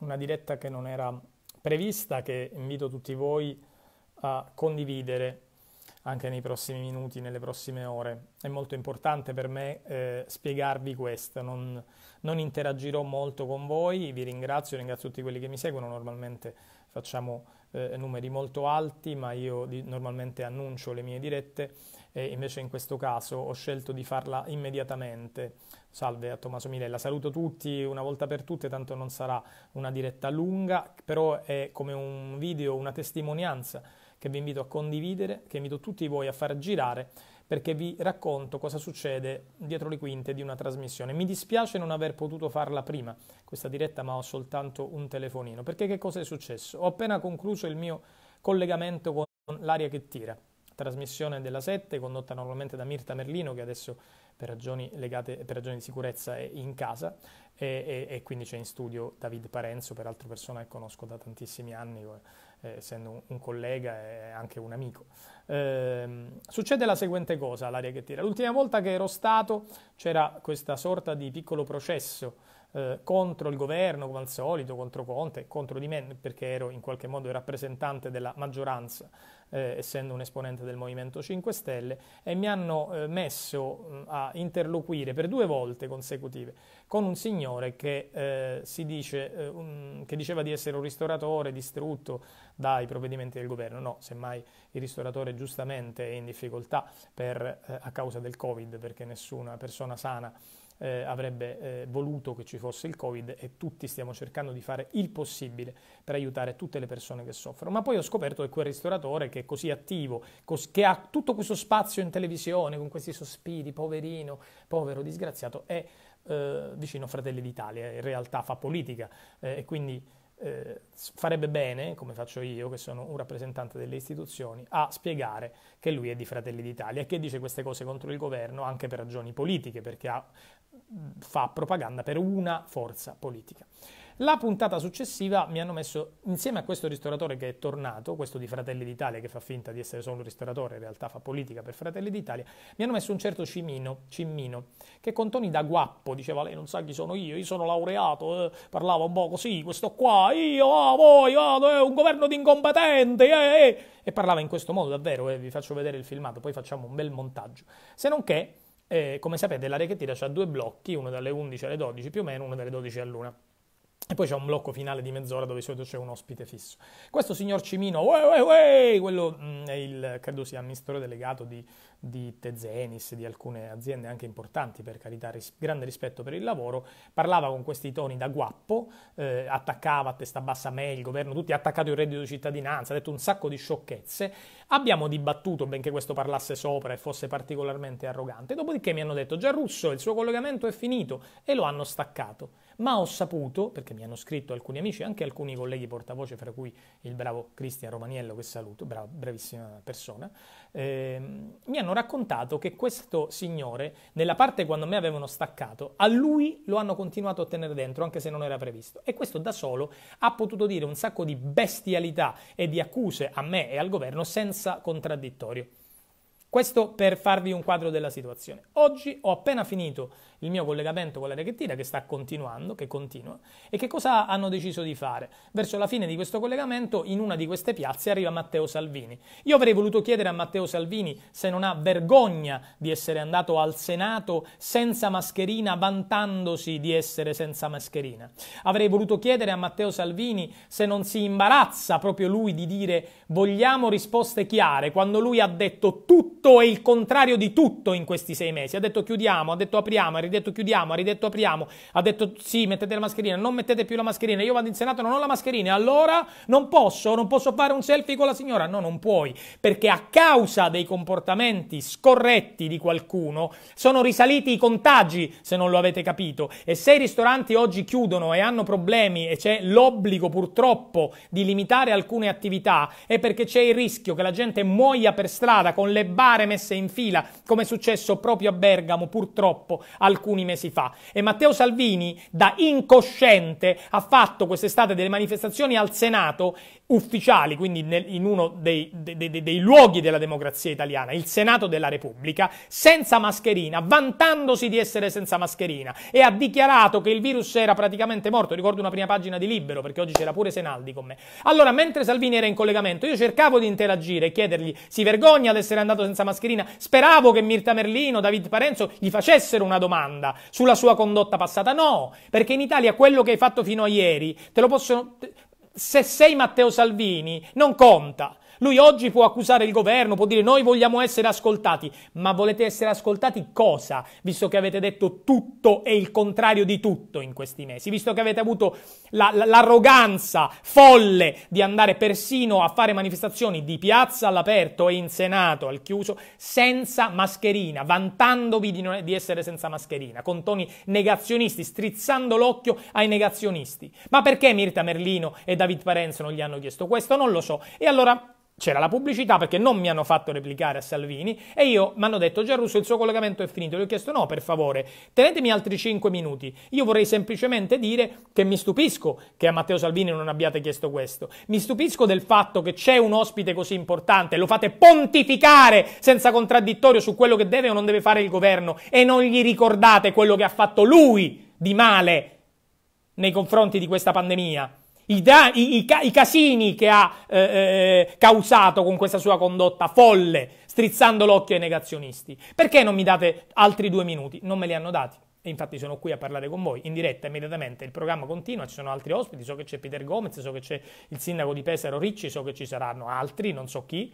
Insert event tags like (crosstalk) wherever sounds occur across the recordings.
una diretta che non era prevista, che invito tutti voi a condividere anche nei prossimi minuti, nelle prossime ore. È molto importante per me eh, spiegarvi questo, non, non, interagirò molto con voi, vi ringrazio, ringrazio tutti quelli che mi seguono, normalmente facciamo eh, numeri molto alti, ma io di, normalmente annuncio le mie dirette e invece in questo caso ho scelto di farla immediatamente Salve a Tommaso Milella, saluto tutti una volta per tutte, tanto non sarà una diretta lunga, però è come un video, una testimonianza che vi invito a condividere, che invito tutti voi a far girare perché vi racconto cosa succede dietro le quinte di una trasmissione. Mi dispiace non aver potuto farla prima, questa diretta, ma ho soltanto un telefonino. Perché che cosa è successo? Ho appena concluso il mio collegamento con L'aria che tira, trasmissione della 7 condotta normalmente da Mirta Merlino che adesso per ragioni, legate, per ragioni di sicurezza è in casa e, e, e quindi c'è in studio David Parenzo, peraltro persona che conosco da tantissimi anni, eh, essendo un, un, collega e anche un amico. Eh, succede la seguente cosa all'aria che tira. L'ultima volta che ero stato c'era questa sorta di piccolo processo eh, contro il governo come al solito, contro Conte, contro di me perché ero in qualche modo il rappresentante della maggioranza, eh, essendo un esponente del Movimento 5 Stelle, e mi hanno eh, messo a interloquire per due volte consecutive con un signore che, eh, si dice, eh, un, che diceva di essere un ristoratore distrutto dai provvedimenti del governo. No, semmai il ristoratore giustamente è in difficoltà per, eh, a causa del Covid, perché nessuna persona sana eh, avrebbe eh, voluto che ci fosse il Covid e tutti stiamo cercando di fare il possibile per aiutare tutte le persone che soffrono. Ma poi ho scoperto che quel ristoratore che è così attivo, cos- che ha tutto questo spazio in televisione con questi sospiri, poverino, povero, disgraziato, è eh, vicino Fratelli d'Italia, in realtà fa politica eh, e quindi... Eh, farebbe bene, come faccio io, che sono un rappresentante delle istituzioni, a spiegare che lui è di Fratelli d'Italia e che dice queste cose contro il governo anche per ragioni politiche, perché ha fa propaganda per una forza politica. La puntata successiva mi hanno messo insieme a questo ristoratore che è tornato, questo di Fratelli d'Italia che fa finta di essere solo un ristoratore, in realtà fa politica per Fratelli d'Italia, mi hanno messo un certo Cimino, Cimmino, che con toni da guappo diceva lei non sa chi sono io, io sono laureato, eh, parlava un po' così, questo qua, io, ah, voi, ah, eh, un governo di incompetenti, eh, eh, e parlava in questo modo davvero, eh, vi faccio vedere il filmato, poi facciamo un bel montaggio. Se non che e come sapete l'area che tira ha due blocchi, uno dalle 11 alle 12 più o meno, uno dalle 12 all'una. E poi c'è un blocco finale di mezz'ora dove di solito c'è un ospite fisso. Questo signor Cimino, uè, uè, uè, quello mh, mm, è il, credo sia amministratore delegato di, di Tezenis, di alcune aziende anche importanti, per carità, ris- grande rispetto per il lavoro, parlava con questi toni da guappo, eh, attaccava a testa bassa me, il governo, tutti ha attaccato il reddito di cittadinanza, ha detto un sacco di sciocchezze. Abbiamo dibattuto, benché questo parlasse sopra e fosse particolarmente arrogante, dopodiché mi hanno detto Già Russo, il suo collegamento è finito e lo hanno staccato ma ho saputo, perché mi hanno scritto alcuni amici, anche alcuni colleghi portavoce, fra cui il bravo Cristian Romaniello, che saluto, bravo, bravissima persona, ehm, mi hanno raccontato che questo signore, nella parte quando me avevano staccato, a lui lo hanno continuato a tenere dentro, anche se non era previsto. E questo da solo ha potuto dire un sacco di bestialità e di accuse a me e al governo senza contraddittorio. Questo per farvi un quadro della situazione. Oggi ho appena finito il mio collegamento con la che tira che sta continuando, che continua, e che cosa hanno deciso di fare? Verso la fine di questo collegamento in una di queste piazze arriva Matteo Salvini. Io avrei voluto chiedere a Matteo Salvini se non ha vergogna di essere andato al Senato senza mascherina, vantandosi di essere senza mascherina. Avrei voluto chiedere a Matteo Salvini se non si imbarazza proprio lui di dire vogliamo risposte chiare quando lui ha detto tutto e il contrario di tutto in questi sei mesi. Ha detto chiudiamo, ha detto apriamo, ha ridetto chiudiamo, ha ridetto apriamo, ha detto sì, mettete la mascherina, non mettete più la mascherina, io vado in Senato e non ho la mascherina, allora non posso, non posso fare un selfie con la signora, no, non puoi, perché a causa dei comportamenti scorretti di qualcuno sono risaliti i contagi, se non lo avete capito, e se i ristoranti oggi chiudono e hanno problemi e c'è l'obbligo purtroppo di limitare alcune attività, è perché c'è il rischio che la gente muoia per strada con le bare messe in fila, come è successo proprio a Bergamo purtroppo al alcuni mesi fa. E Matteo Salvini, da incosciente, ha fatto quest'estate delle manifestazioni al Senato ufficiali, quindi nel, in uno dei, dei, dei, dei luoghi della democrazia italiana, il Senato della Repubblica, senza mascherina, vantandosi di essere senza mascherina e ha dichiarato che il virus era praticamente morto. Ricordo una prima pagina di Libero, perché oggi c'era pure Senaldi con me. Allora, mentre Salvini era in collegamento, io cercavo di interagire e chiedergli si vergogna ad essere andato senza mascherina. Speravo che Mirta Merlino, David Parenzo gli facessero una domanda domanda sulla sua condotta passata. No, perché in Italia quello che hai fatto fino a ieri te lo possono. Se sei Matteo Salvini, non conta. Lui oggi può accusare il governo, può dire noi vogliamo essere ascoltati, ma volete essere ascoltati cosa? Visto che avete detto tutto e il contrario di tutto in questi mesi, visto che avete avuto la, l'arroganza folle di andare persino a fare manifestazioni di piazza all'aperto e in Senato al chiuso senza mascherina, vantandovi di, non, di essere senza mascherina, con toni negazionisti, strizzando l'occhio ai negazionisti. Ma perché Mirta Merlino e David Parenzo non gli hanno chiesto questo? Non lo so. E allora c'era la pubblicità perché non mi hanno fatto replicare a Salvini e io mi hanno detto Russo il suo collegamento è finito. Gli ho chiesto no, per favore, tenetemi altri 5 minuti. Io vorrei semplicemente dire che mi stupisco che a Matteo Salvini non abbiate chiesto questo. Mi stupisco del fatto che c'è un ospite così importante, lo fate pontificare senza contraddittorio su quello che deve o non deve fare il governo e non gli ricordate quello che ha fatto lui di male nei confronti di questa pandemia i, da, i, i, i casini che ha eh, eh, causato con questa sua condotta folle, strizzando l'occhio ai negazionisti. Perché non mi date altri due minuti? Non me li hanno dati. E infatti sono qui a parlare con voi in diretta immediatamente. Il programma continua, ci sono altri ospiti, so che c'è Peter Gomez, so che c'è il sindaco di Pesaro Ricci, so che ci saranno altri, non so chi.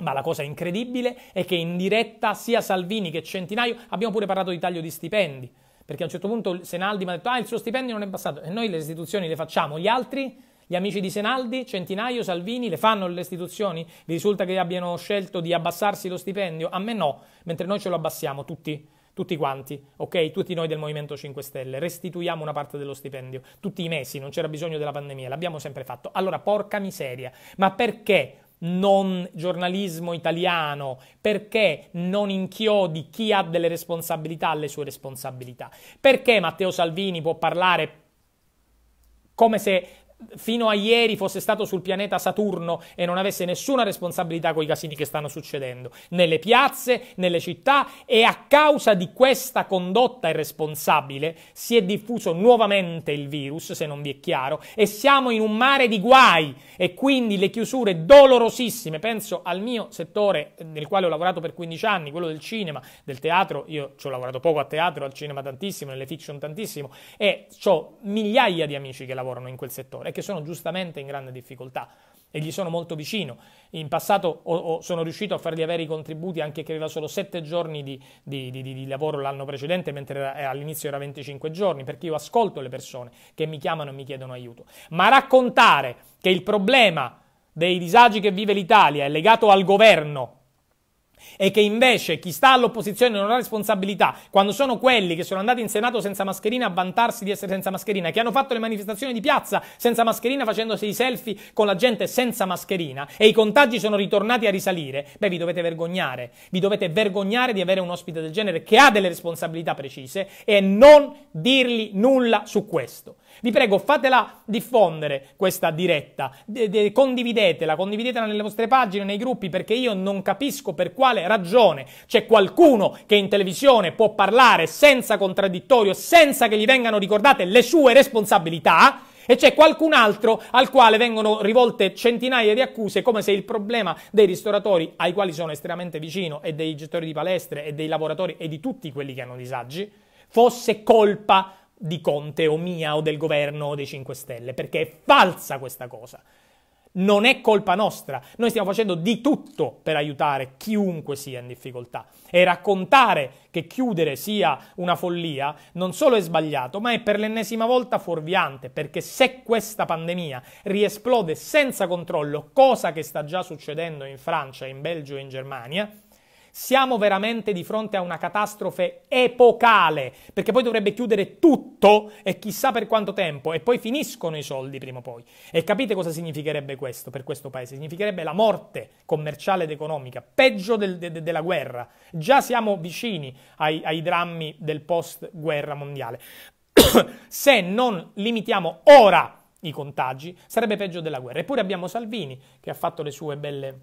Ma la cosa incredibile è che in diretta sia Salvini che Centinaio abbiamo pure parlato di taglio di stipendi. Perché a un certo punto Senaldi mi ha detto, ah il suo stipendio non è passato. E noi le istituzioni le facciamo, gli altri gli amici di Senaldi, Centinaio, Salvini, le fanno le istituzioni? Vi risulta che abbiano scelto di abbassarsi lo stipendio? A me no, mentre noi ce lo abbassiamo tutti, tutti quanti, ok? Tutti noi del Movimento 5 Stelle, restituiamo una parte dello stipendio, tutti i mesi, non c'era bisogno della pandemia, l'abbiamo sempre fatto. Allora, porca miseria, ma perché non giornalismo italiano, perché non inchiodi chi ha delle responsabilità alle sue responsabilità, perché Matteo Salvini può parlare come se fino a ieri fosse stato sul pianeta Saturno e non avesse nessuna responsabilità con i casini che stanno succedendo nelle piazze, nelle città e a causa di questa condotta irresponsabile si è diffuso nuovamente il virus, se non vi è chiaro, e siamo in un mare di guai e quindi le chiusure dolorosissime, penso al mio settore eh, nel quale ho lavorato per 15 anni, quello del cinema, del teatro, io ci ho lavorato poco a teatro, al cinema tantissimo, nelle fiction tantissimo e ho migliaia di amici che lavorano in quel settore e che sono giustamente in grande difficoltà e gli sono molto vicino. In passato ho, ho, sono riuscito a fargli avere i contributi anche che aveva solo 7 giorni di, di, di, di lavoro l'anno precedente, mentre era, eh, all'inizio era 25 giorni, perché io ascolto le persone che mi chiamano e mi chiedono aiuto. Ma raccontare che il problema dei disagi che vive l'Italia è legato al governo e che invece chi sta all'opposizione non ha responsabilità, quando sono quelli che sono andati in Senato senza mascherina a vantarsi di essere senza mascherina, che hanno fatto le manifestazioni di piazza senza mascherina facendosi i selfie con la gente senza mascherina e i contagi sono ritornati a risalire, beh vi dovete vergognare, vi dovete vergognare di avere un ospite del genere che ha delle responsabilità precise e non dirgli nulla su questo. Vi prego, fatela diffondere questa diretta, de- de- condividetela, condividetela nelle vostre pagine, nei gruppi, perché io non capisco per quale ragione c'è qualcuno che in televisione può parlare senza contraddittorio, senza che gli vengano ricordate le sue responsabilità e c'è qualcun altro al quale vengono rivolte centinaia di accuse come se il problema dei ristoratori ai quali sono estremamente vicino e dei gestori di palestre e dei lavoratori e di tutti quelli che hanno disagi fosse colpa di di Conte o mia o del governo o dei 5 Stelle, perché è falsa questa cosa. Non è colpa nostra, noi stiamo facendo di tutto per aiutare chiunque sia in difficoltà e raccontare che chiudere sia una follia non solo è sbagliato, ma è per l'ennesima volta fuorviante, perché se questa pandemia riesplode senza controllo, cosa che sta già succedendo in Francia, in Belgio e in Germania, siamo veramente di fronte a una catastrofe epocale, perché poi dovrebbe chiudere tutto e chissà per quanto tempo, e poi finiscono i soldi prima o poi. E capite cosa significherebbe questo per questo paese? Significherebbe la morte commerciale ed economica, peggio del, de, della guerra. Già siamo vicini ai, ai drammi del post-guerra mondiale. (coughs) Se non limitiamo ora i contagi, sarebbe peggio della guerra. Eppure abbiamo Salvini che ha fatto le sue belle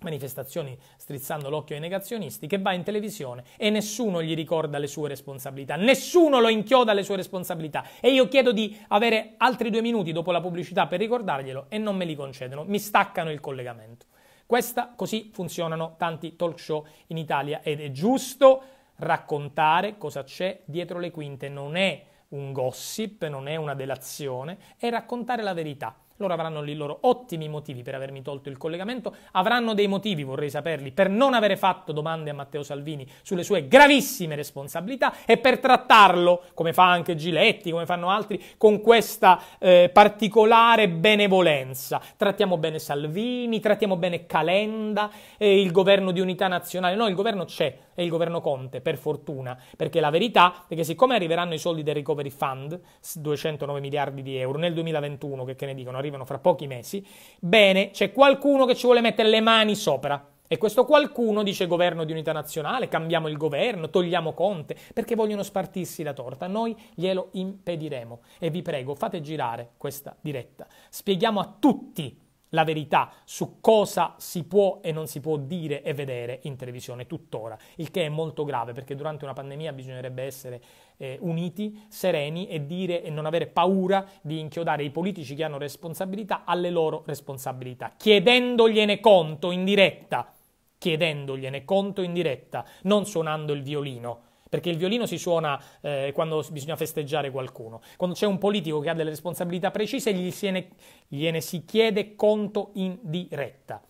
manifestazioni strizzando l'occhio ai negazionisti, che va in televisione e nessuno gli ricorda le sue responsabilità, nessuno lo inchioda le sue responsabilità e io chiedo di avere altri due minuti dopo la pubblicità per ricordarglielo e non me li concedono, mi staccano il collegamento. Questa, così funzionano tanti talk show in Italia ed è giusto raccontare cosa c'è dietro le quinte, non è un gossip, non è una delazione, è raccontare la verità. Loro avranno i loro ottimi motivi per avermi tolto il collegamento, avranno dei motivi, vorrei saperli, per non avere fatto domande a Matteo Salvini sulle sue gravissime responsabilità e per trattarlo, come fa anche Giletti, come fanno altri, con questa eh, particolare benevolenza. Trattiamo bene Salvini, trattiamo bene Calenda, e il governo di unità nazionale. No, il governo c'è, è il governo Conte, per fortuna, perché la verità è che siccome arriveranno i soldi del Recovery Fund, 209 miliardi di euro, nel 2021, che, che ne dicono, arrivano fra pochi mesi, bene, c'è qualcuno che ci vuole mettere le mani sopra. E questo qualcuno dice governo di unità nazionale, cambiamo il governo, togliamo Conte, perché vogliono spartirsi la torta. Noi glielo impediremo. E vi prego, fate girare questa diretta. Spieghiamo a tutti la verità su cosa si può e non si può dire e vedere in televisione tuttora, il che è molto grave perché durante una pandemia bisognerebbe essere eh, uniti, sereni e dire e non avere paura di inchiodare i politici che hanno responsabilità alle loro responsabilità, chiedendogliene conto in diretta, chiedendogliene conto in diretta, non suonando il violino perché il violino si suona eh, quando bisogna festeggiare qualcuno. Quando c'è un politico che ha delle responsabilità precise, gli gliene, gliene si chiede conto in diretta.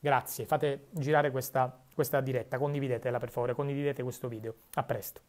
Grazie, fate girare questa, questa diretta, condividetela per favore, condividete questo video. A presto.